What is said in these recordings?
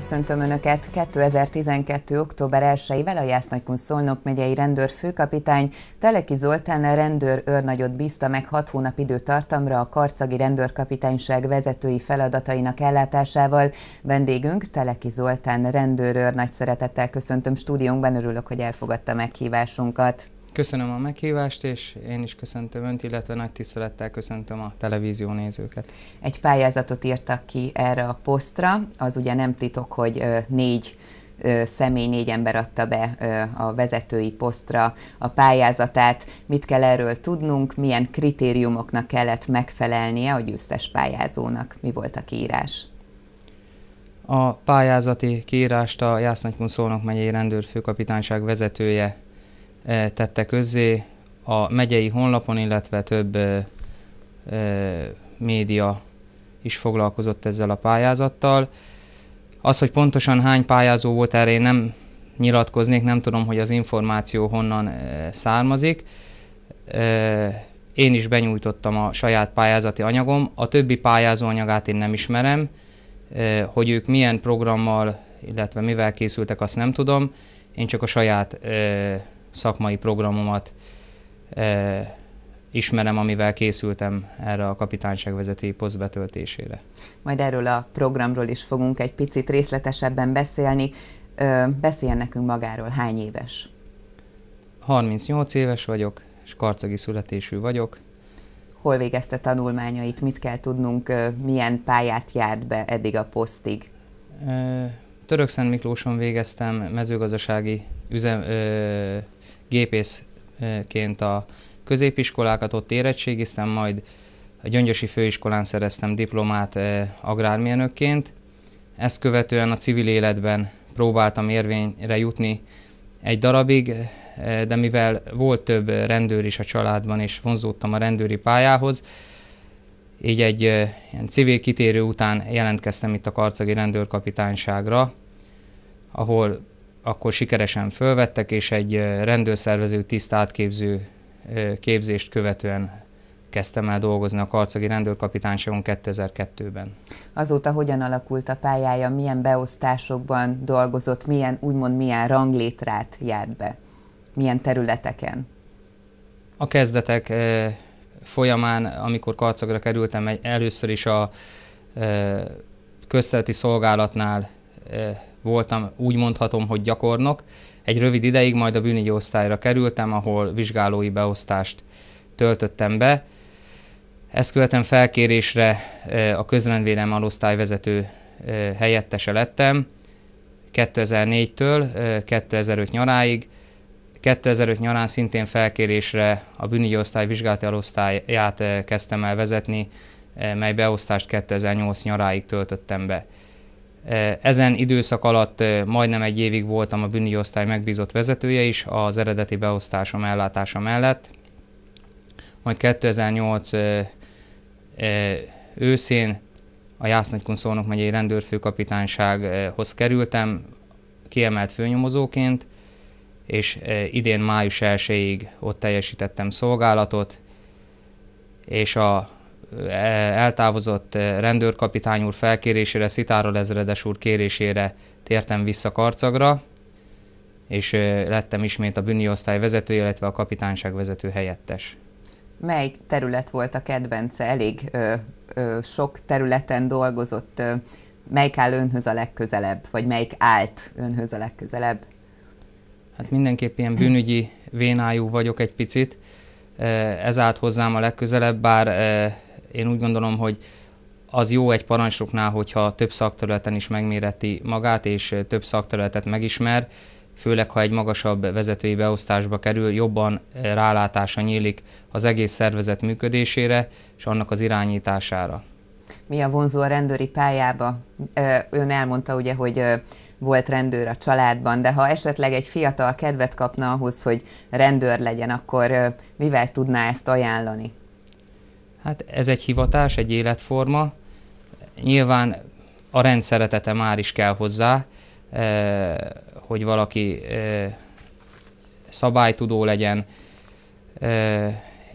Köszöntöm Önöket! 2012. október 1-ével a Jásznagykun Szolnok megyei rendőrfőkapitány Teleki Zoltán rendőr őrnagyot bízta meg 6 hónap időtartamra a karcagi rendőrkapitányság vezetői feladatainak ellátásával. Vendégünk Teleki Zoltán őrnagy szeretettel köszöntöm stúdiónkban, örülök, hogy elfogadta meghívásunkat. Köszönöm a meghívást, és én is köszöntöm Önt, illetve nagy tisztelettel köszöntöm a televízió nézőket. Egy pályázatot írtak ki erre a posztra, az ugye nem titok, hogy négy személy, négy ember adta be a vezetői posztra a pályázatát. Mit kell erről tudnunk, milyen kritériumoknak kellett megfelelnie a győztes pályázónak? Mi volt a kiírás? A pályázati kiírást a Jásznágy Szolnok megyei rendőrfőkapitányság vezetője E, tette közzé a megyei honlapon, illetve több e, e, média is foglalkozott ezzel a pályázattal. Az, hogy pontosan hány pályázó volt, erre én nem nyilatkoznék, nem tudom, hogy az információ honnan származik. Én is benyújtottam a saját pályázati anyagom, a többi pályázó anyagát én nem ismerem, hogy ők milyen programmal, illetve mivel készültek, azt nem tudom. Én csak a saját szakmai programomat e, ismerem, amivel készültem erre a vezetői poszt betöltésére. Majd erről a programról is fogunk egy picit részletesebben beszélni. Ö, beszéljen nekünk magáról, hány éves? 38 éves vagyok, és karcagi születésű vagyok. Hol végezte tanulmányait, mit kell tudnunk, milyen pályát járt be eddig a posztig? E, Szent Miklóson végeztem mezőgazdasági üzem, ö, gépészként a középiskolákat, ott érettségiztem, majd a Gyöngyösi Főiskolán szereztem diplomát ö, agrármérnökként. Ezt követően a civil életben próbáltam érvényre jutni egy darabig, de mivel volt több rendőr is a családban, és vonzódtam a rendőri pályához, így egy ilyen civil kitérő után jelentkeztem itt a karcagi rendőrkapitányságra, ahol akkor sikeresen fölvettek, és egy rendőrszervező tisztátképző képzést követően kezdtem el dolgozni a karcagi rendőrkapitányságon 2002-ben. Azóta hogyan alakult a pályája, milyen beosztásokban dolgozott, milyen úgymond milyen ranglétrát járt be, milyen területeken? A kezdetek folyamán, amikor karcagra kerültem, először is a e, közszereti szolgálatnál voltam, úgy mondhatom, hogy gyakornok. Egy rövid ideig majd a bűnügyi osztályra kerültem, ahol vizsgálói beosztást töltöttem be. Ezt követően felkérésre a közrendvédelmi alosztályvezető helyettese lettem 2004-től 2005 nyaráig, 2005 nyarán szintén felkérésre a bűnügyi osztály vizsgálati alosztályát eh, kezdtem el vezetni, eh, mely beosztást 2008 nyaráig töltöttem be. Eh, ezen időszak alatt majdnem egy évig voltam a bűnügyi osztály megbízott vezetője is az eredeti beosztásom ellátása mellett. Majd 2008 őszén a Jásznagykun Szolnok megyei rendőrfőkapitánysághoz kerültem, kiemelt főnyomozóként, és e, idén május 1-ig ott teljesítettem szolgálatot, és a e, eltávozott e, rendőrkapitány úr felkérésére, Szitáról ezredes úr kérésére tértem vissza Karcagra, és lettem ismét a bűni osztály vezető, illetve a kapitányság vezető helyettes. Mely terület volt a kedvence? Elég ö, ö, sok területen dolgozott. Melyik áll önhöz a legközelebb, vagy melyik állt önhöz a legközelebb? Hát mindenképp ilyen bűnügyi vénájú vagyok egy picit. Ez állt hozzám a legközelebb, bár én úgy gondolom, hogy az jó egy parancsnoknál, hogyha több szakterületen is megméreti magát, és több szakterületet megismer, főleg ha egy magasabb vezetői beosztásba kerül, jobban rálátása nyílik az egész szervezet működésére és annak az irányítására. Mi a vonzó a rendőri pályába? Ön elmondta ugye, hogy volt rendőr a családban, de ha esetleg egy fiatal kedvet kapna ahhoz, hogy rendőr legyen, akkor mivel tudná ezt ajánlani? Hát ez egy hivatás, egy életforma. Nyilván a rendszeretete már is kell hozzá, hogy valaki szabálytudó legyen,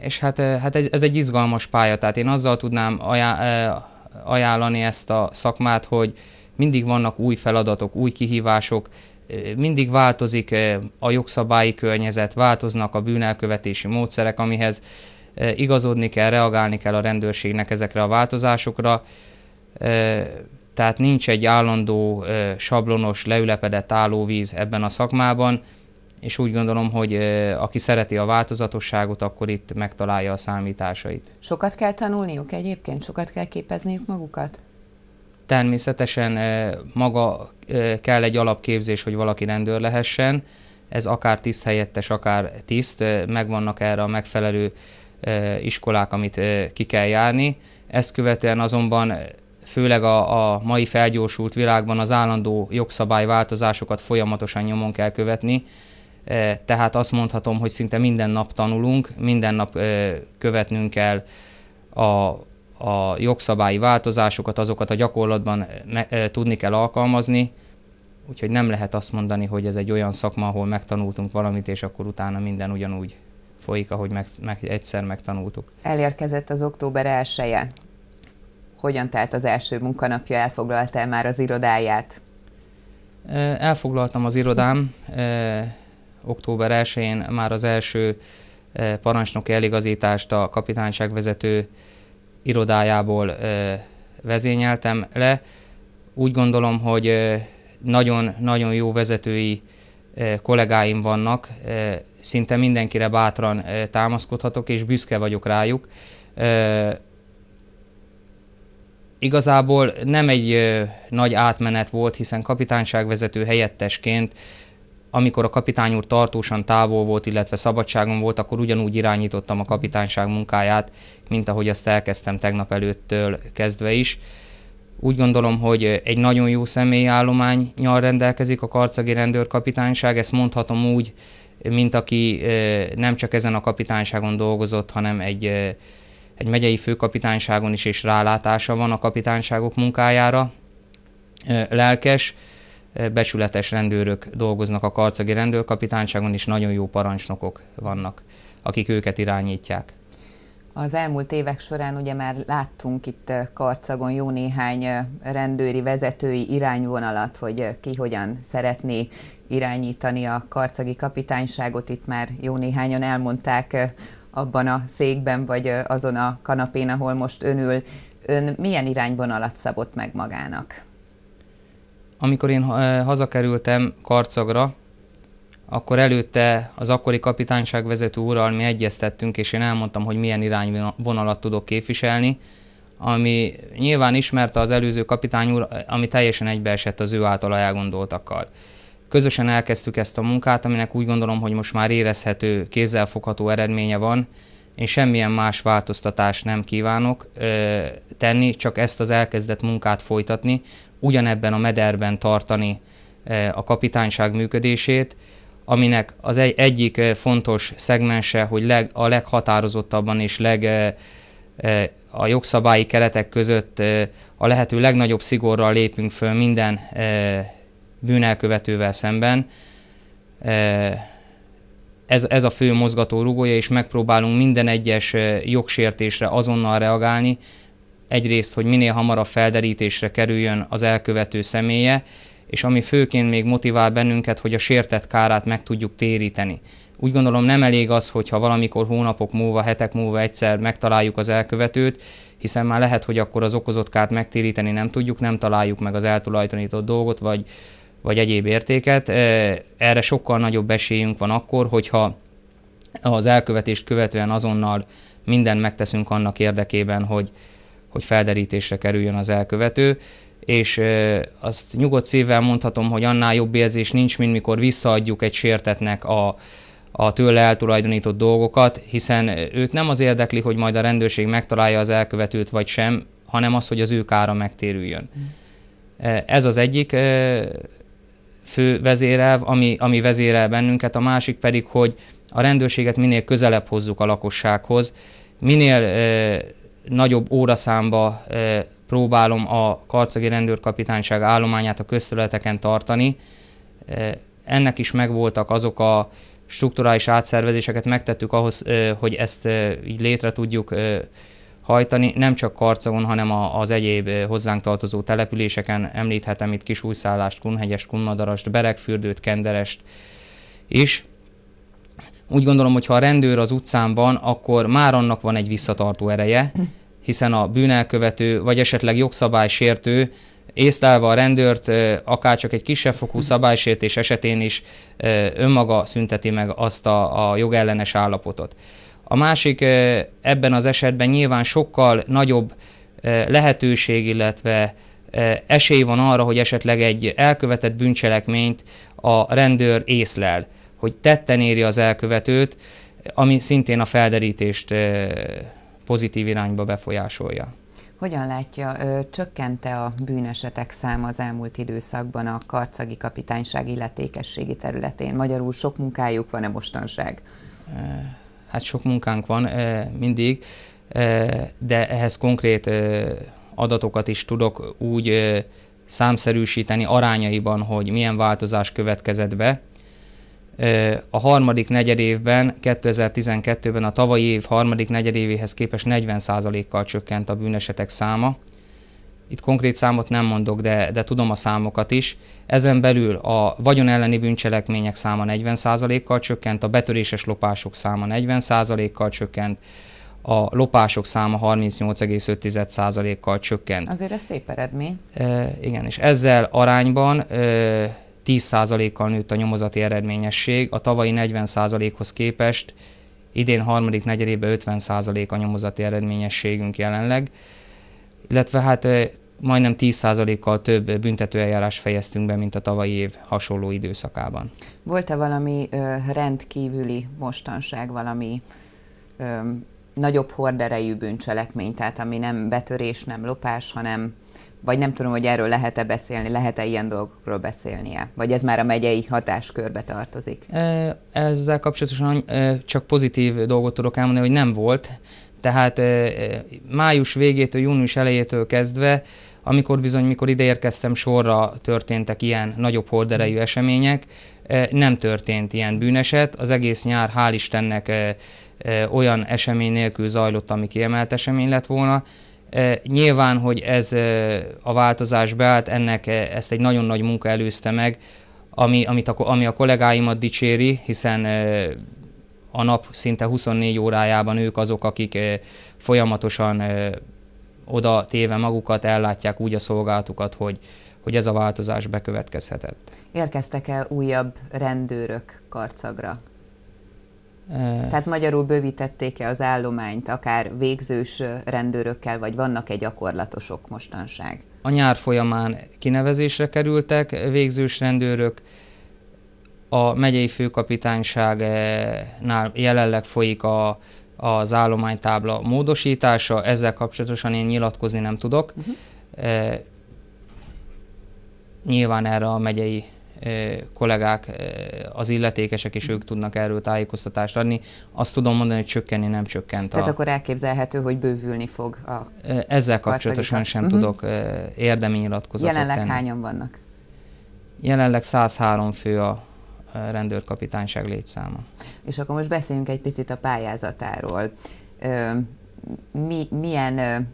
és hát, hát ez egy izgalmas pálya, tehát én azzal tudnám ajánlani ezt a szakmát, hogy mindig vannak új feladatok, új kihívások, mindig változik a jogszabályi környezet, változnak a bűnelkövetési módszerek, amihez igazodni kell, reagálni kell a rendőrségnek ezekre a változásokra. Tehát nincs egy állandó, sablonos, leülepedett állóvíz ebben a szakmában, és úgy gondolom, hogy aki szereti a változatosságot, akkor itt megtalálja a számításait. Sokat kell tanulniuk egyébként? Sokat kell képezniük magukat? Természetesen eh, maga eh, kell egy alapképzés, hogy valaki rendőr lehessen, ez akár tiszt helyettes, akár tiszt, eh, megvannak erre a megfelelő iskolák, amit ki kell járni. Ezt követően azonban főleg a, a mai felgyorsult világban az állandó jogszabályváltozásokat folyamatosan nyomon kell követni, tehát azt mondhatom, hogy szinte minden nap tanulunk, minden nap követnünk kell a a jogszabályi változásokat, azokat a gyakorlatban eh, me- eh, tudni kell alkalmazni, úgyhogy nem lehet azt mondani, hogy ez egy olyan szakma, ahol megtanultunk valamit, és akkor utána minden ugyanúgy folyik, ahogy meg, meg, egyszer megtanultuk. Elérkezett az október 1 Hogyan telt az első munkanapja? Elfoglaltál már az irodáját? Eh, elfoglaltam az irodám. Október 1 már az első parancsnoki eligazítást a kapitányság vezető irodájából ö, vezényeltem le. Úgy gondolom, hogy nagyon-nagyon jó vezetői kollégáim vannak, szinte mindenkire bátran támaszkodhatok, és büszke vagyok rájuk. Igazából nem egy nagy átmenet volt, hiszen kapitányságvezető helyettesként amikor a kapitány úr tartósan távol volt, illetve szabadságon volt, akkor ugyanúgy irányítottam a kapitányság munkáját, mint ahogy azt elkezdtem tegnap előttől kezdve is. Úgy gondolom, hogy egy nagyon jó személyállományjal rendelkezik a karcagi rendőrkapitányság, ezt mondhatom úgy, mint aki nem csak ezen a kapitányságon dolgozott, hanem egy, egy megyei főkapitányságon is, és rálátása van a kapitányságok munkájára. Lelkes, becsületes rendőrök dolgoznak a karcagi rendőrkapitányságon, és nagyon jó parancsnokok vannak, akik őket irányítják. Az elmúlt évek során ugye már láttunk itt Karcagon jó néhány rendőri vezetői irányvonalat, hogy ki hogyan szeretné irányítani a karcagi kapitányságot. Itt már jó néhányan elmondták abban a székben, vagy azon a kanapén, ahol most önül. Ön milyen irányvonalat szabott meg magának? amikor én eh, hazakerültem Karcagra, akkor előtte az akkori kapitányság vezető úrral mi egyeztettünk, és én elmondtam, hogy milyen irányvonalat tudok képviselni, ami nyilván ismerte az előző kapitány úr, ami teljesen egybeesett az ő által elgondoltakkal. Közösen elkezdtük ezt a munkát, aminek úgy gondolom, hogy most már érezhető, kézzelfogható eredménye van. Én semmilyen más változtatást nem kívánok ö, eh, tenni, csak ezt az elkezdett munkát folytatni, ugyanebben a mederben tartani e, a kapitányság működését, aminek az egy, egyik e, fontos szegmense, hogy leg, a leghatározottabban és leg, e, a jogszabályi keretek között a lehető legnagyobb szigorral lépünk föl minden bűnelkövetővel szemben. Ez, ez a fő mozgató rugója, és megpróbálunk minden egyes jogsértésre azonnal reagálni, egyrészt, hogy minél hamarabb felderítésre kerüljön az elkövető személye, és ami főként még motivál bennünket, hogy a sértett kárát meg tudjuk téríteni. Úgy gondolom nem elég az, hogyha valamikor hónapok múlva, hetek múlva egyszer megtaláljuk az elkövetőt, hiszen már lehet, hogy akkor az okozott kárt megtéríteni nem tudjuk, nem találjuk meg az eltulajdonított dolgot, vagy, vagy egyéb értéket. Erre sokkal nagyobb esélyünk van akkor, hogyha az elkövetést követően azonnal mindent megteszünk annak érdekében, hogy, hogy felderítésre kerüljön az elkövető, és azt nyugodt szívvel mondhatom, hogy annál jobb érzés nincs, mint mikor visszaadjuk egy sértetnek a, a tőle eltulajdonított dolgokat, hiszen őt nem az érdekli, hogy majd a rendőrség megtalálja az elkövetőt vagy sem, hanem az, hogy az ő kára megtérüljön. Hmm. Ez az egyik fő vezérelv, ami, ami vezérel bennünket, a másik pedig, hogy a rendőrséget minél közelebb hozzuk a lakossághoz, minél nagyobb óraszámba próbálom a karcagi rendőrkapitányság állományát a közterületeken tartani. Ennek is megvoltak azok a strukturális átszervezéseket, megtettük ahhoz, hogy ezt így létre tudjuk hajtani, nem csak Karcagon, hanem az egyéb hozzánk tartozó településeken, említhetem itt Kisújszállást, Kunhegyes, Kunmadarast, Berekfürdőt, Kenderest is. Úgy gondolom, hogy ha a rendőr az utcán van, akkor már annak van egy visszatartó ereje, hiszen a bűnelkövető, vagy esetleg jogszabálysértő észlelve a rendőrt, akár csak egy kisebb fokú szabálysértés esetén is önmaga szünteti meg azt a, a jogellenes állapotot. A másik ebben az esetben nyilván sokkal nagyobb lehetőség, illetve esély van arra, hogy esetleg egy elkövetett bűncselekményt a rendőr észlel hogy tetten éri az elkövetőt, ami szintén a felderítést pozitív irányba befolyásolja. Hogyan látja, csökkente a bűnesetek száma az elmúlt időszakban a karcagi kapitányság illetékességi területén? Magyarul sok munkájuk van-e mostanság? Hát sok munkánk van mindig, de ehhez konkrét adatokat is tudok úgy számszerűsíteni arányaiban, hogy milyen változás következett be, a harmadik negyed évben, 2012-ben a tavalyi év harmadik negyed évéhez képest 40%-kal csökkent a bűnesetek száma. Itt konkrét számot nem mondok, de, de tudom a számokat is. Ezen belül a vagyon elleni bűncselekmények száma 40%-kal csökkent, a betöréses lopások száma 40%-kal csökkent, a lopások száma 38,5%-kal csökkent. Azért ez szép eredmény. E, igen, és ezzel arányban e, 10%-kal nőtt a nyomozati eredményesség, a tavalyi 40%-hoz képest idén harmadik negyedében 50% a nyomozati eredményességünk jelenleg, illetve hát majdnem 10%-kal több büntetőeljárás fejeztünk be, mint a tavalyi év hasonló időszakában. Volt-e valami ö, rendkívüli mostanság, valami ö, nagyobb horderejű bűncselekmény, tehát ami nem betörés, nem lopás, hanem vagy nem tudom, hogy erről lehet-e beszélni, lehet-e ilyen dolgokról beszélnie? Vagy ez már a megyei hatáskörbe tartozik? Ezzel kapcsolatosan csak pozitív dolgot tudok elmondani, hogy nem volt. Tehát május végétől, június elejétől kezdve, amikor bizony, mikor ide érkeztem, sorra történtek ilyen nagyobb horderejű események, nem történt ilyen bűneset. Az egész nyár, hál' Istennek, olyan esemény nélkül zajlott, ami kiemelt esemény lett volna. Nyilván, hogy ez a változás beállt, ennek ezt egy nagyon nagy munka előzte meg, ami, amit a, ami a kollégáimat dicséri, hiszen a nap szinte 24 órájában ők azok, akik folyamatosan oda téve magukat ellátják úgy a szolgálatukat, hogy, hogy ez a változás bekövetkezhetett. Érkeztek-e újabb rendőrök karcagra? Tehát magyarul bővítették-e az állományt, akár végzős rendőrökkel, vagy vannak-e gyakorlatosok mostanság? A nyár folyamán kinevezésre kerültek végzős rendőrök, a megyei főkapitányságnál jelenleg folyik a, az állománytábla módosítása, ezzel kapcsolatosan én nyilatkozni nem tudok. Uh-huh. E, nyilván erre a megyei kollégák az illetékesek, és ők tudnak erről tájékoztatást adni. Azt tudom mondani, hogy csökkenni nem csökkent. Tehát a... akkor elképzelhető, hogy bővülni fog a Ezzel kapcsolatosan sem uh-huh. tudok érdemi nyilatkozatot Jelenleg tenni. hányan vannak? Jelenleg 103 fő a rendőrkapitányság létszáma. És akkor most beszéljünk egy picit a pályázatáról. Mi, milyen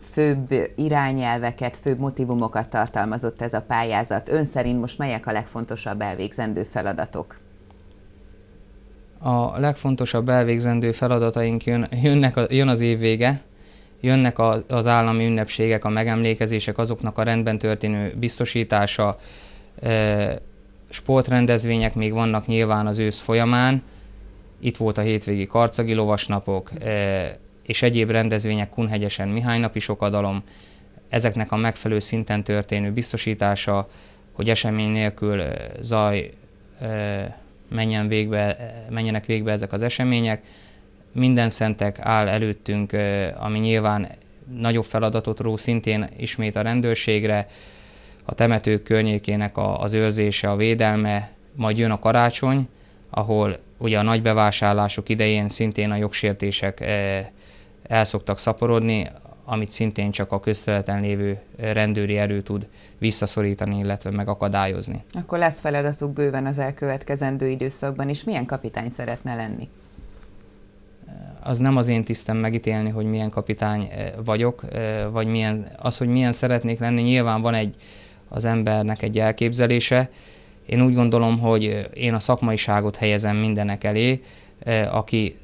főbb irányelveket, főbb motivumokat tartalmazott ez a pályázat. Ön szerint most melyek a legfontosabb elvégzendő feladatok? A legfontosabb elvégzendő feladataink jön, jönnek a, jön az év vége, jönnek a, az állami ünnepségek, a megemlékezések, azoknak a rendben történő biztosítása, e, sportrendezvények még vannak nyilván az ősz folyamán, itt volt a hétvégi karcagi lovasnapok, e, és egyéb rendezvények Kunhegyesen napi sokadalom, ezeknek a megfelelő szinten történő biztosítása, hogy esemény nélkül zaj menjen végbe, menjenek végbe ezek az események. Minden szentek áll előttünk, ami nyilván nagyobb feladatot ró szintén ismét a rendőrségre, a temetők környékének a, az őrzése, a védelme, majd jön a karácsony, ahol ugye a nagy bevásárlások idején szintén a jogsértések el szoktak szaporodni, amit szintén csak a közterületen lévő rendőri erő tud visszaszorítani, illetve megakadályozni. Akkor lesz feladatuk bőven az elkövetkezendő időszakban is. Milyen kapitány szeretne lenni? Az nem az én tisztem megítélni, hogy milyen kapitány eh, vagyok, eh, vagy milyen, az, hogy milyen szeretnék lenni. Nyilván van egy az embernek egy elképzelése. Én úgy gondolom, hogy eh, én a szakmaiságot helyezem mindenek elé, aki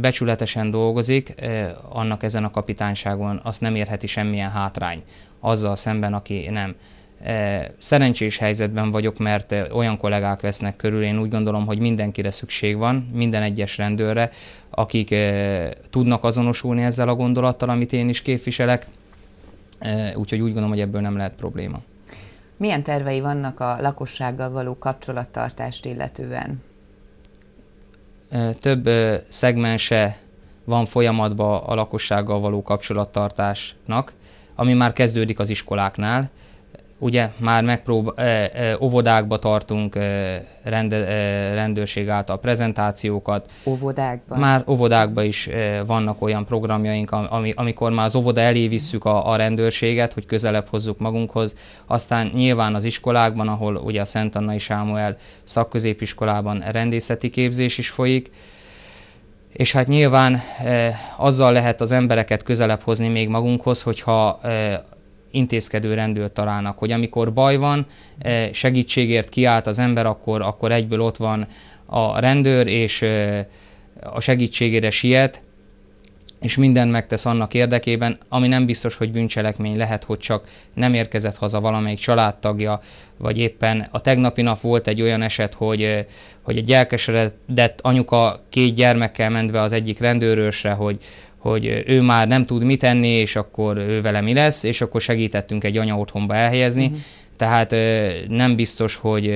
becsületesen dolgozik, eh, annak ezen a kapitányságon azt nem érheti semmilyen hátrány azzal szemben, aki nem. Eh, szerencsés helyzetben vagyok, mert eh, olyan kollégák vesznek körül, én úgy gondolom, hogy mindenkire szükség van, minden egyes rendőrre, akik tudnak azonosulni ezzel a gondolattal, amit én is képviselek, úgyhogy úgy gondolom, hogy ebből nem lehet probléma. Milyen tervei vannak a lakossággal való kapcsolattartást illetően? több szegmense van folyamatban a lakossággal való kapcsolattartásnak, ami már kezdődik az iskoláknál, ugye már megprób- e, e, óvodákba tartunk e, rende, rendőrség által prezentációkat. Óvodákban? Már óvodákban is vannak olyan programjaink, ami, amikor már az óvoda elé visszük a, a rendőrséget, hogy közelebb hozzuk magunkhoz. Aztán nyilván az iskolákban, ahol ugye a Szent és Ámuel szakközépiskolában rendészeti képzés is folyik, és hát nyilván e, azzal lehet az embereket közelebb hozni még magunkhoz, hogyha e, intézkedő rendőrt találnak, hogy amikor baj van, eh, segítségért kiállt az ember, akkor, akkor egyből ott van a rendőr, és eh, a segítségére siet, és mindent megtesz annak érdekében, ami nem biztos, hogy bűncselekmény lehet, hogy csak nem érkezett haza valamelyik családtagja, vagy éppen a tegnapi nap volt egy olyan eset, hogy, eh, hogy egy elkeseredett anyuka két gyermekkel ment be az egyik rendőrösre, hogy, hogy ő már nem tud mit tenni, és akkor ő vele mi lesz, és akkor segítettünk egy anya otthonba elhelyezni, uh-huh. tehát nem biztos, hogy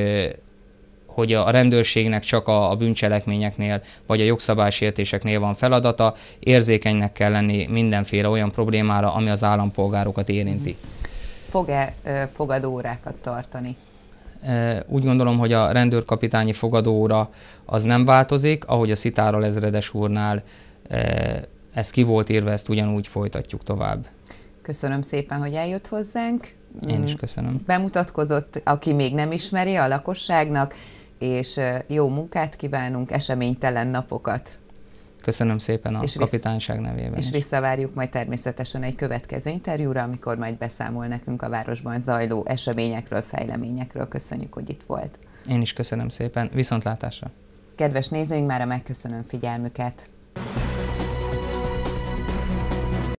hogy a rendőrségnek csak a, a bűncselekményeknél vagy a jogszabálysértéseknél van feladata, érzékenynek kell lenni mindenféle olyan problémára, ami az állampolgárokat érinti. Mhm. Fog-e fogadóórákat tartani? Úgy gondolom, hogy a rendőrkapitányi fogadóra az nem változik, ahogy a Szitáról ezredes úrnál ez ki volt írva, ezt ugyanúgy folytatjuk tovább. Köszönöm szépen, hogy eljött hozzánk. Én is mm. köszönöm. Bemutatkozott, aki még nem ismeri a lakosságnak, és jó munkát kívánunk, eseménytelen napokat. Köszönöm szépen a és kapitányság nevében. És is. visszavárjuk majd természetesen egy következő interjúra, amikor majd beszámol nekünk a városban zajló eseményekről, fejleményekről. Köszönjük, hogy itt volt. Én is köszönöm szépen. Viszontlátásra! Kedves nézőink, már a megköszönöm figyelmüket!